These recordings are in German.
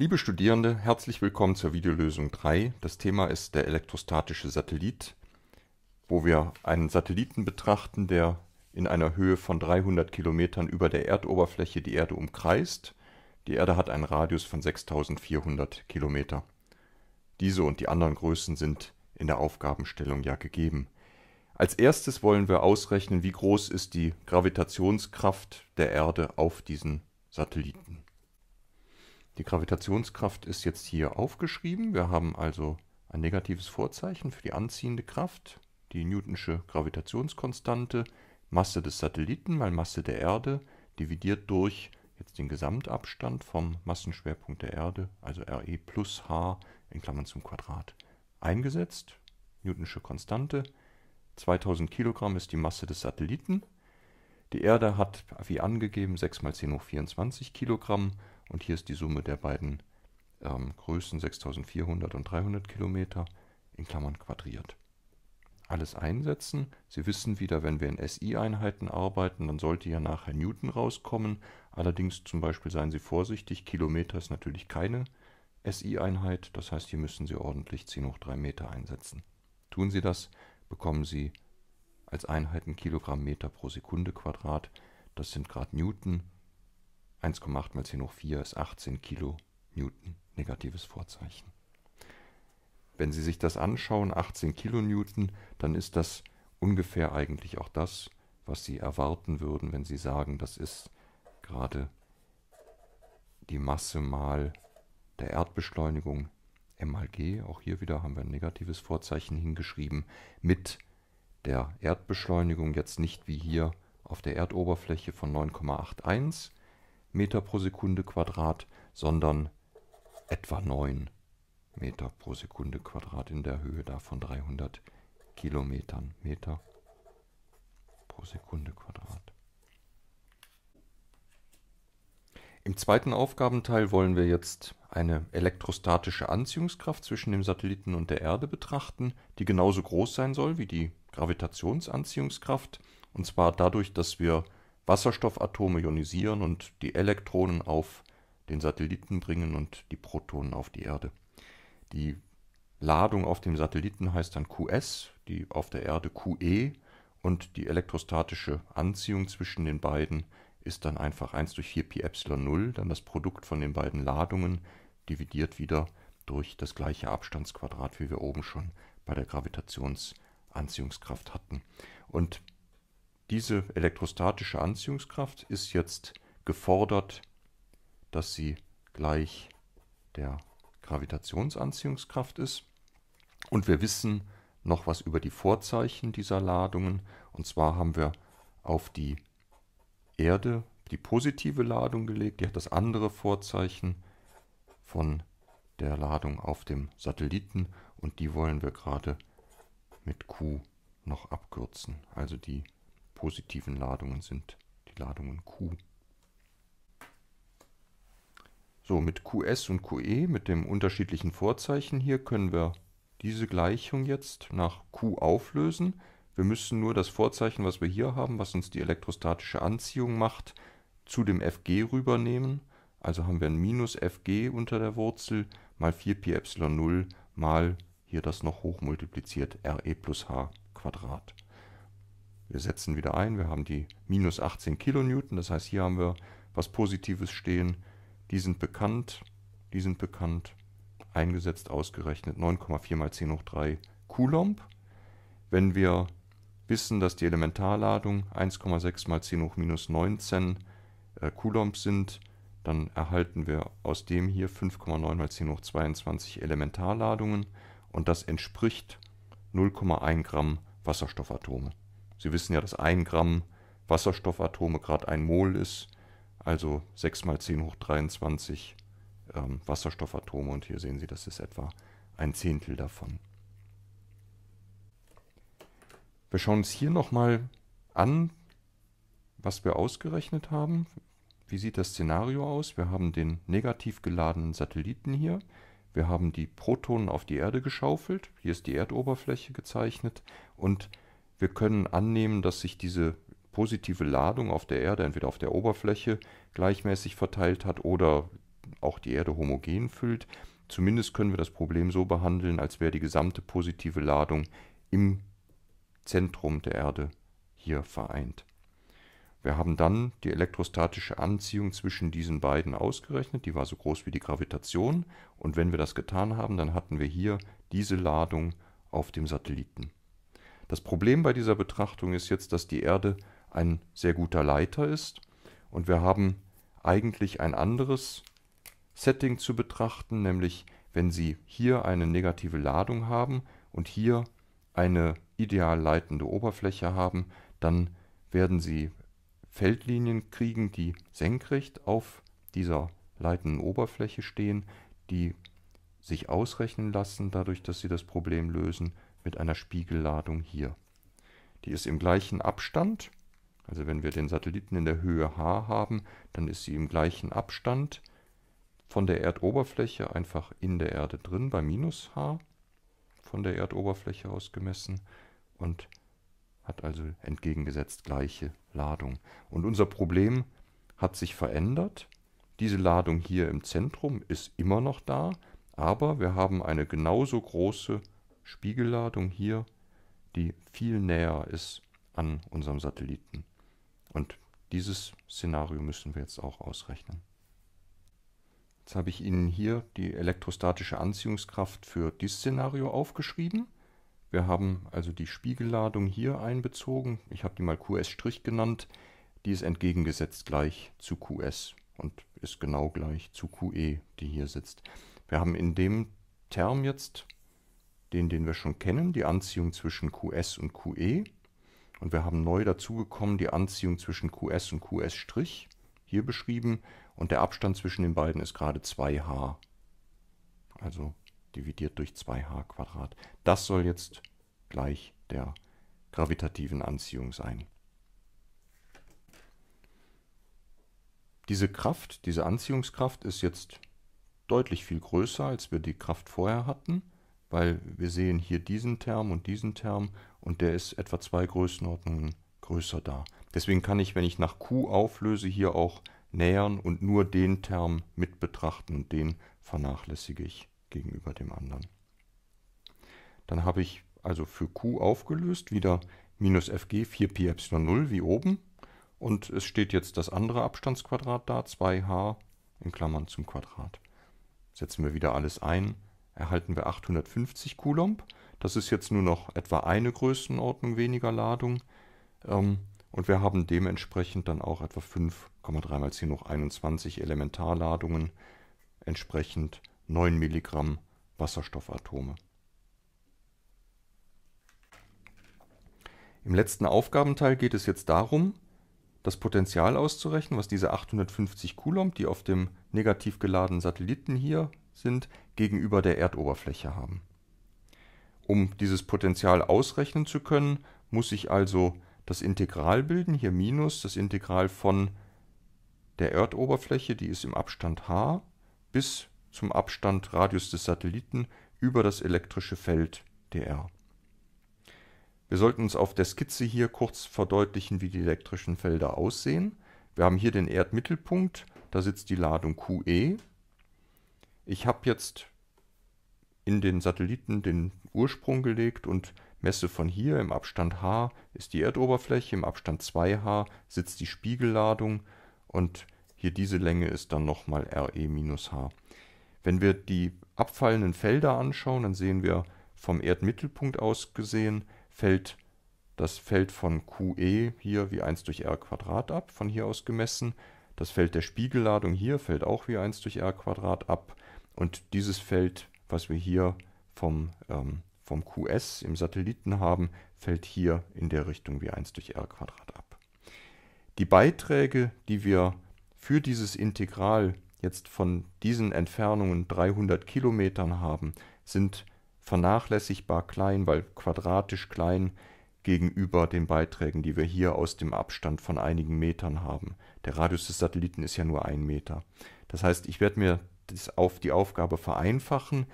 Liebe Studierende, herzlich willkommen zur Videolösung 3. Das Thema ist der elektrostatische Satellit, wo wir einen Satelliten betrachten, der in einer Höhe von 300 Kilometern über der Erdoberfläche die Erde umkreist. Die Erde hat einen Radius von 6400 Kilometer. Diese und die anderen Größen sind in der Aufgabenstellung ja gegeben. Als erstes wollen wir ausrechnen, wie groß ist die Gravitationskraft der Erde auf diesen Satelliten. Die Gravitationskraft ist jetzt hier aufgeschrieben. Wir haben also ein negatives Vorzeichen für die anziehende Kraft, die Newtonsche Gravitationskonstante, Masse des Satelliten mal Masse der Erde, dividiert durch jetzt den Gesamtabstand vom Massenschwerpunkt der Erde, also RE plus H in Klammern zum Quadrat, eingesetzt. Newtonsche Konstante. 2000 Kilogramm ist die Masse des Satelliten. Die Erde hat, wie angegeben, 6 mal 10 hoch 24 Kilogramm. Und hier ist die Summe der beiden ähm, Größen 6400 und 300 Kilometer in Klammern quadriert. Alles einsetzen. Sie wissen wieder, wenn wir in SI-Einheiten arbeiten, dann sollte ja nachher Newton rauskommen. Allerdings zum Beispiel seien Sie vorsichtig, Kilometer ist natürlich keine SI-Einheit, das heißt, hier müssen Sie ordentlich 10 hoch 3 Meter einsetzen. Tun Sie das, bekommen Sie als Einheiten Kilogramm Meter pro Sekunde Quadrat. Das sind Grad Newton 1,8 mal 10 hoch 4 ist 18 Kilonewton, negatives Vorzeichen. Wenn Sie sich das anschauen, 18 Kilonewton, dann ist das ungefähr eigentlich auch das, was Sie erwarten würden, wenn Sie sagen, das ist gerade die Masse mal der Erdbeschleunigung M mal G, auch hier wieder haben wir ein negatives Vorzeichen hingeschrieben, mit der Erdbeschleunigung jetzt nicht wie hier auf der Erdoberfläche von 9,81, Meter pro Sekunde Quadrat, sondern etwa 9 Meter pro Sekunde Quadrat in der Höhe davon 300 Kilometern Meter pro Sekunde Quadrat. Im zweiten Aufgabenteil wollen wir jetzt eine elektrostatische Anziehungskraft zwischen dem Satelliten und der Erde betrachten, die genauso groß sein soll wie die Gravitationsanziehungskraft, und zwar dadurch, dass wir Wasserstoffatome ionisieren und die Elektronen auf den Satelliten bringen und die Protonen auf die Erde. Die Ladung auf dem Satelliten heißt dann QS, die auf der Erde QE und die elektrostatische Anziehung zwischen den beiden ist dann einfach 1 durch 4 Pi Epsilon 0, dann das Produkt von den beiden Ladungen dividiert wieder durch das gleiche Abstandsquadrat, wie wir oben schon bei der Gravitationsanziehungskraft hatten. Und diese elektrostatische Anziehungskraft ist jetzt gefordert, dass sie gleich der Gravitationsanziehungskraft ist. Und wir wissen noch was über die Vorzeichen dieser Ladungen. Und zwar haben wir auf die Erde die positive Ladung gelegt. Die hat das andere Vorzeichen von der Ladung auf dem Satelliten. Und die wollen wir gerade mit Q noch abkürzen. Also die positiven Ladungen sind die Ladungen Q. So, mit QS und QE, mit dem unterschiedlichen Vorzeichen hier, können wir diese Gleichung jetzt nach Q auflösen. Wir müssen nur das Vorzeichen, was wir hier haben, was uns die elektrostatische Anziehung macht, zu dem Fg rübernehmen. Also haben wir ein Minus Fg unter der Wurzel mal 4pi Epsilon 0 mal hier das noch hochmultipliziert Re plus h Quadrat. Wir setzen wieder ein, wir haben die minus 18 Kilonewton, das heißt hier haben wir was Positives stehen. Die sind bekannt, die sind bekannt, eingesetzt, ausgerechnet 9,4 mal 10 hoch 3 Coulomb. Wenn wir wissen, dass die Elementarladung 1,6 mal 10 hoch minus 19 äh, Coulomb sind, dann erhalten wir aus dem hier 5,9 mal 10 hoch 22 Elementarladungen und das entspricht 0,1 Gramm Wasserstoffatome. Sie wissen ja, dass ein Gramm Wasserstoffatome gerade ein Mol ist, also 6 mal 10 hoch 23 ähm, Wasserstoffatome und hier sehen Sie, das ist etwa ein Zehntel davon. Wir schauen uns hier nochmal an, was wir ausgerechnet haben. Wie sieht das Szenario aus? Wir haben den negativ geladenen Satelliten hier. Wir haben die Protonen auf die Erde geschaufelt. Hier ist die Erdoberfläche gezeichnet. Und wir können annehmen, dass sich diese positive Ladung auf der Erde entweder auf der Oberfläche gleichmäßig verteilt hat oder auch die Erde homogen füllt. Zumindest können wir das Problem so behandeln, als wäre die gesamte positive Ladung im Zentrum der Erde hier vereint. Wir haben dann die elektrostatische Anziehung zwischen diesen beiden ausgerechnet, die war so groß wie die Gravitation und wenn wir das getan haben, dann hatten wir hier diese Ladung auf dem Satelliten. Das Problem bei dieser Betrachtung ist jetzt, dass die Erde ein sehr guter Leiter ist und wir haben eigentlich ein anderes Setting zu betrachten, nämlich wenn Sie hier eine negative Ladung haben und hier eine ideal leitende Oberfläche haben, dann werden Sie Feldlinien kriegen, die senkrecht auf dieser leitenden Oberfläche stehen, die sich ausrechnen lassen, dadurch, dass Sie das Problem lösen mit einer Spiegelladung hier. Die ist im gleichen Abstand, also wenn wir den Satelliten in der Höhe h haben, dann ist sie im gleichen Abstand von der Erdoberfläche einfach in der Erde drin bei minus h von der Erdoberfläche aus gemessen und hat also entgegengesetzt gleiche Ladung. Und unser Problem hat sich verändert. Diese Ladung hier im Zentrum ist immer noch da, aber wir haben eine genauso große Ladung. Spiegelladung hier, die viel näher ist an unserem Satelliten. Und dieses Szenario müssen wir jetzt auch ausrechnen. Jetzt habe ich Ihnen hier die elektrostatische Anziehungskraft für dieses Szenario aufgeschrieben. Wir haben also die Spiegelladung hier einbezogen. Ich habe die mal QS' genannt. Die ist entgegengesetzt gleich zu QS und ist genau gleich zu QE, die hier sitzt. Wir haben in dem Term jetzt den, den wir schon kennen, die Anziehung zwischen QS und QE. Und wir haben neu dazugekommen die Anziehung zwischen QS und QS' hier beschrieben. Und der Abstand zwischen den beiden ist gerade 2h. Also dividiert durch 2h Quadrat. Das soll jetzt gleich der gravitativen Anziehung sein. Diese Kraft, diese Anziehungskraft ist jetzt deutlich viel größer, als wir die Kraft vorher hatten weil wir sehen hier diesen Term und diesen Term und der ist etwa zwei Größenordnungen größer da. Deswegen kann ich, wenn ich nach Q auflöse, hier auch nähern und nur den Term mit betrachten. und Den vernachlässige ich gegenüber dem anderen. Dann habe ich also für Q aufgelöst wieder minus fg 4pi epsilon 0 wie oben. Und es steht jetzt das andere Abstandsquadrat da, 2h in Klammern zum Quadrat. Setzen wir wieder alles ein erhalten wir 850 Coulomb. Das ist jetzt nur noch etwa eine Größenordnung weniger Ladung. Ähm, und wir haben dementsprechend dann auch etwa 5,3 mal 10 hoch 21 Elementarladungen, entsprechend 9 Milligramm Wasserstoffatome. Im letzten Aufgabenteil geht es jetzt darum, das Potenzial auszurechnen, was diese 850 Coulomb, die auf dem negativ geladenen Satelliten hier sind, gegenüber der Erdoberfläche haben. Um dieses Potential ausrechnen zu können, muss ich also das Integral bilden, hier minus das Integral von der Erdoberfläche, die ist im Abstand h, bis zum Abstand Radius des Satelliten über das elektrische Feld dr. Wir sollten uns auf der Skizze hier kurz verdeutlichen, wie die elektrischen Felder aussehen. Wir haben hier den Erdmittelpunkt, da sitzt die Ladung QE ich habe jetzt in den Satelliten den Ursprung gelegt und messe von hier im Abstand h ist die Erdoberfläche, im Abstand 2h sitzt die Spiegelladung und hier diese Länge ist dann nochmal RE-h. minus Wenn wir die abfallenden Felder anschauen, dann sehen wir vom Erdmittelpunkt aus gesehen, fällt das Feld von QE hier wie 1 durch r Quadrat ab, von hier aus gemessen. Das Feld der Spiegelladung hier fällt auch wie 1 durch r Quadrat ab. Und dieses Feld, was wir hier vom, ähm, vom QS im Satelliten haben, fällt hier in der Richtung wie 1 durch r Quadrat ab. Die Beiträge, die wir für dieses Integral jetzt von diesen Entfernungen 300 Kilometern haben, sind vernachlässigbar klein, weil quadratisch klein gegenüber den Beiträgen, die wir hier aus dem Abstand von einigen Metern haben. Der Radius des Satelliten ist ja nur ein Meter. Das heißt, ich werde mir das auf die Aufgabe vereinfachen.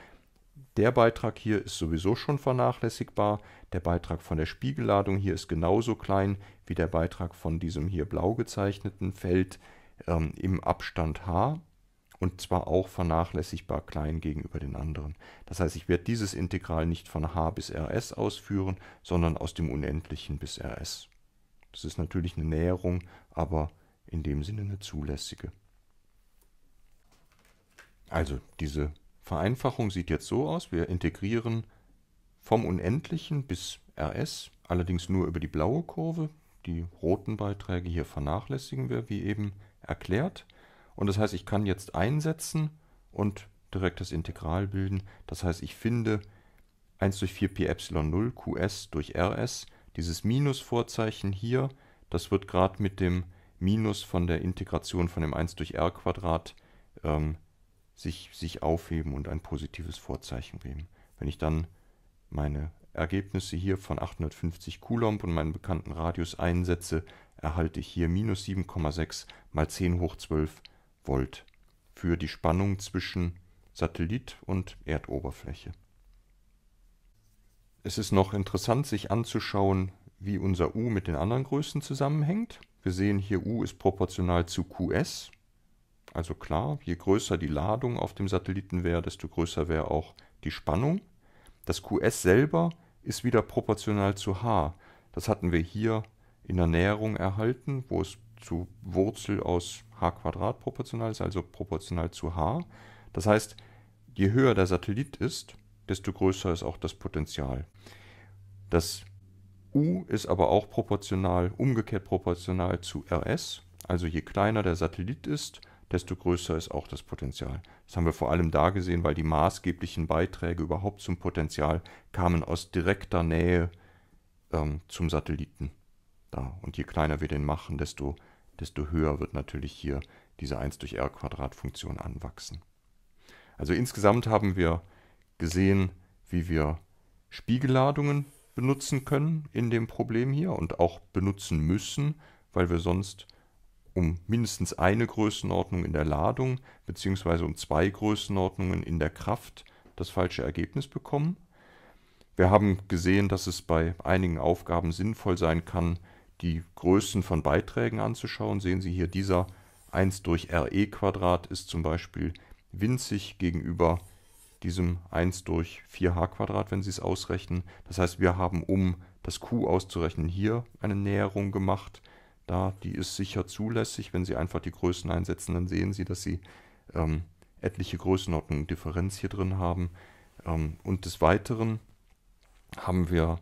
Der Beitrag hier ist sowieso schon vernachlässigbar. Der Beitrag von der Spiegelladung hier ist genauso klein wie der Beitrag von diesem hier blau gezeichneten Feld ähm, im Abstand h und zwar auch vernachlässigbar klein gegenüber den anderen. Das heißt, ich werde dieses Integral nicht von h bis rs ausführen, sondern aus dem Unendlichen bis rs. Das ist natürlich eine Näherung, aber in dem Sinne eine zulässige. Also diese Vereinfachung sieht jetzt so aus. Wir integrieren vom Unendlichen bis RS, allerdings nur über die blaue Kurve. Die roten Beiträge hier vernachlässigen wir, wie eben erklärt. Und das heißt, ich kann jetzt einsetzen und direkt das Integral bilden. Das heißt, ich finde 1 durch 4 pi epsilon 0 qs durch rs. Dieses Minusvorzeichen hier, das wird gerade mit dem Minus von der Integration von dem 1 durch r Quadrat ähm, sich, sich aufheben und ein positives Vorzeichen geben. Wenn ich dann meine Ergebnisse hier von 850 Coulomb und meinen bekannten Radius einsetze, erhalte ich hier minus 7,6 mal 10 hoch 12 Volt für die Spannung zwischen Satellit und Erdoberfläche. Es ist noch interessant, sich anzuschauen, wie unser U mit den anderen Größen zusammenhängt. Wir sehen hier U ist proportional zu QS. Also klar, je größer die Ladung auf dem Satelliten wäre, desto größer wäre auch die Spannung. Das QS selber ist wieder proportional zu H. Das hatten wir hier in der Näherung erhalten, wo es zu Wurzel aus h Quadrat proportional ist, also proportional zu h. Das heißt, je höher der Satellit ist, desto größer ist auch das Potenzial. Das U ist aber auch proportional, umgekehrt proportional zu RS. Also je kleiner der Satellit ist, desto größer ist auch das Potenzial. Das haben wir vor allem da gesehen, weil die maßgeblichen Beiträge überhaupt zum Potenzial kamen aus direkter Nähe ähm, zum Satelliten. Da. Und je kleiner wir den machen, desto, desto höher wird natürlich hier diese 1 durch r Quadratfunktion anwachsen. Also insgesamt haben wir gesehen, wie wir Spiegelladungen benutzen können in dem Problem hier und auch benutzen müssen, weil wir sonst um mindestens eine Größenordnung in der Ladung bzw. um zwei Größenordnungen in der Kraft das falsche Ergebnis bekommen. Wir haben gesehen, dass es bei einigen Aufgaben sinnvoll sein kann, die Größen von Beiträgen anzuschauen. Sehen Sie hier, dieser 1 durch RE Quadrat ist zum Beispiel winzig gegenüber diesem 1 durch 4h Quadrat, wenn Sie es ausrechnen. Das heißt, wir haben, um das Q auszurechnen, hier eine Näherung gemacht da, die ist sicher zulässig. Wenn Sie einfach die Größen einsetzen, dann sehen Sie, dass Sie ähm, etliche Größenordnungen Differenz hier drin haben. Ähm, und des Weiteren haben wir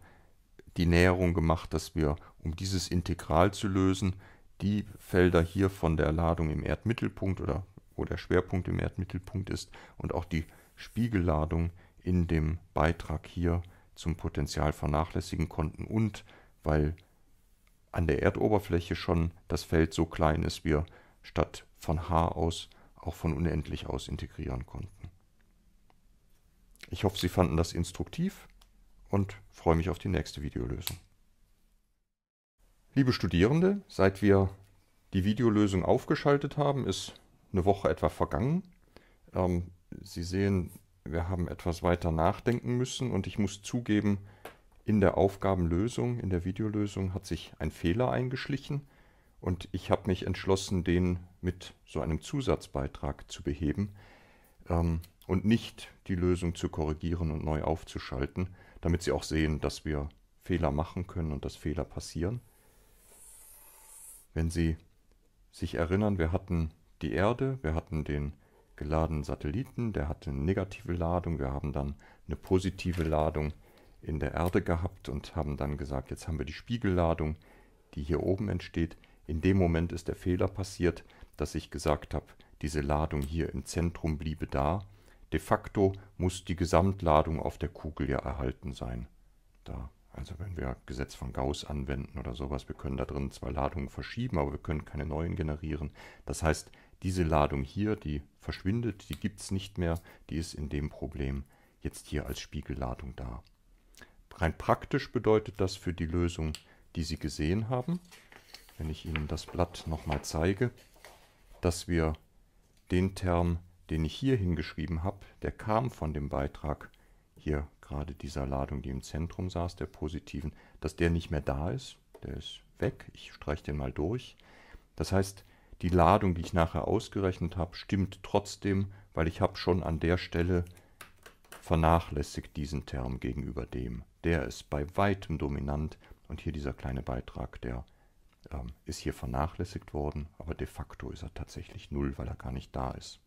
die Näherung gemacht, dass wir, um dieses Integral zu lösen, die Felder hier von der Ladung im Erdmittelpunkt oder wo der Schwerpunkt im Erdmittelpunkt ist und auch die Spiegelladung in dem Beitrag hier zum Potential vernachlässigen konnten und weil an der Erdoberfläche schon das Feld so klein ist, wir statt von H aus auch von unendlich aus integrieren konnten. Ich hoffe, Sie fanden das instruktiv und freue mich auf die nächste Videolösung. Liebe Studierende, seit wir die Videolösung aufgeschaltet haben, ist eine Woche etwa vergangen. Ähm, Sie sehen, wir haben etwas weiter nachdenken müssen und ich muss zugeben, in der Aufgabenlösung, in der Videolösung hat sich ein Fehler eingeschlichen und ich habe mich entschlossen, den mit so einem Zusatzbeitrag zu beheben ähm, und nicht die Lösung zu korrigieren und neu aufzuschalten, damit Sie auch sehen, dass wir Fehler machen können und dass Fehler passieren. Wenn Sie sich erinnern, wir hatten die Erde, wir hatten den geladenen Satelliten, der hatte eine negative Ladung, wir haben dann eine positive Ladung in der Erde gehabt und haben dann gesagt, jetzt haben wir die Spiegelladung, die hier oben entsteht. In dem Moment ist der Fehler passiert, dass ich gesagt habe, diese Ladung hier im Zentrum bliebe da. De facto muss die Gesamtladung auf der Kugel ja erhalten sein. Da. Also wenn wir Gesetz von Gauss anwenden oder sowas, wir können da drin zwei Ladungen verschieben, aber wir können keine neuen generieren. Das heißt, diese Ladung hier, die verschwindet, die gibt es nicht mehr, die ist in dem Problem jetzt hier als Spiegelladung da. Rein praktisch bedeutet das für die Lösung, die Sie gesehen haben, wenn ich Ihnen das Blatt nochmal zeige, dass wir den Term, den ich hier hingeschrieben habe, der kam von dem Beitrag hier gerade dieser Ladung, die im Zentrum saß, der positiven, dass der nicht mehr da ist. Der ist weg. Ich streiche den mal durch. Das heißt, die Ladung, die ich nachher ausgerechnet habe, stimmt trotzdem, weil ich habe schon an der Stelle vernachlässigt diesen Term gegenüber dem der ist bei weitem dominant. Und hier dieser kleine Beitrag, der ähm, ist hier vernachlässigt worden, aber de facto ist er tatsächlich null, weil er gar nicht da ist.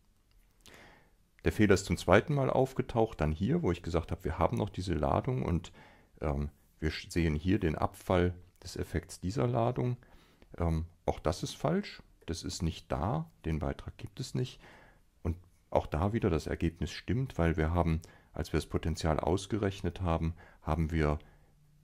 Der Fehler ist zum zweiten Mal aufgetaucht, dann hier, wo ich gesagt habe, wir haben noch diese Ladung und ähm, wir sehen hier den Abfall des Effekts dieser Ladung. Ähm, auch das ist falsch, das ist nicht da, den Beitrag gibt es nicht. Und auch da wieder das Ergebnis stimmt, weil wir haben als wir das Potenzial ausgerechnet haben, haben wir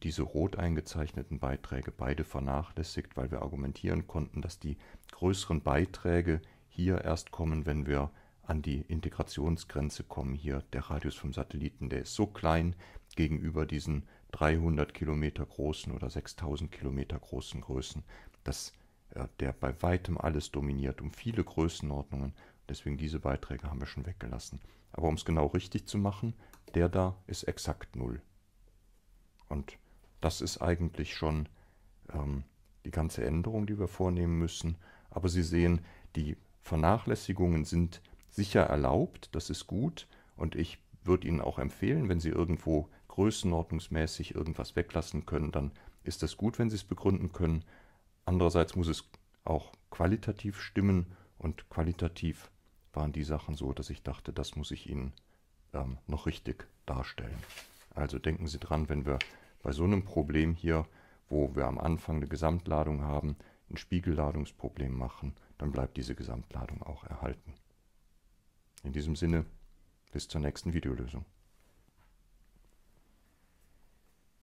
diese rot eingezeichneten Beiträge beide vernachlässigt, weil wir argumentieren konnten, dass die größeren Beiträge hier erst kommen, wenn wir an die Integrationsgrenze kommen. Hier der Radius vom Satelliten, der ist so klein gegenüber diesen 300 Kilometer großen oder 6000 Kilometer großen Größen, dass äh, der bei weitem alles dominiert. Um viele Größenordnungen Deswegen diese Beiträge haben wir schon weggelassen. Aber um es genau richtig zu machen, der da ist exakt 0. Und das ist eigentlich schon ähm, die ganze Änderung, die wir vornehmen müssen. Aber Sie sehen, die Vernachlässigungen sind sicher erlaubt, das ist gut. Und ich würde Ihnen auch empfehlen, wenn Sie irgendwo größenordnungsmäßig irgendwas weglassen können, dann ist das gut, wenn Sie es begründen können. Andererseits muss es auch qualitativ stimmen und qualitativ waren die Sachen so, dass ich dachte, das muss ich Ihnen ähm, noch richtig darstellen. Also denken Sie dran, wenn wir bei so einem Problem hier, wo wir am Anfang eine Gesamtladung haben, ein Spiegelladungsproblem machen, dann bleibt diese Gesamtladung auch erhalten. In diesem Sinne, bis zur nächsten Videolösung.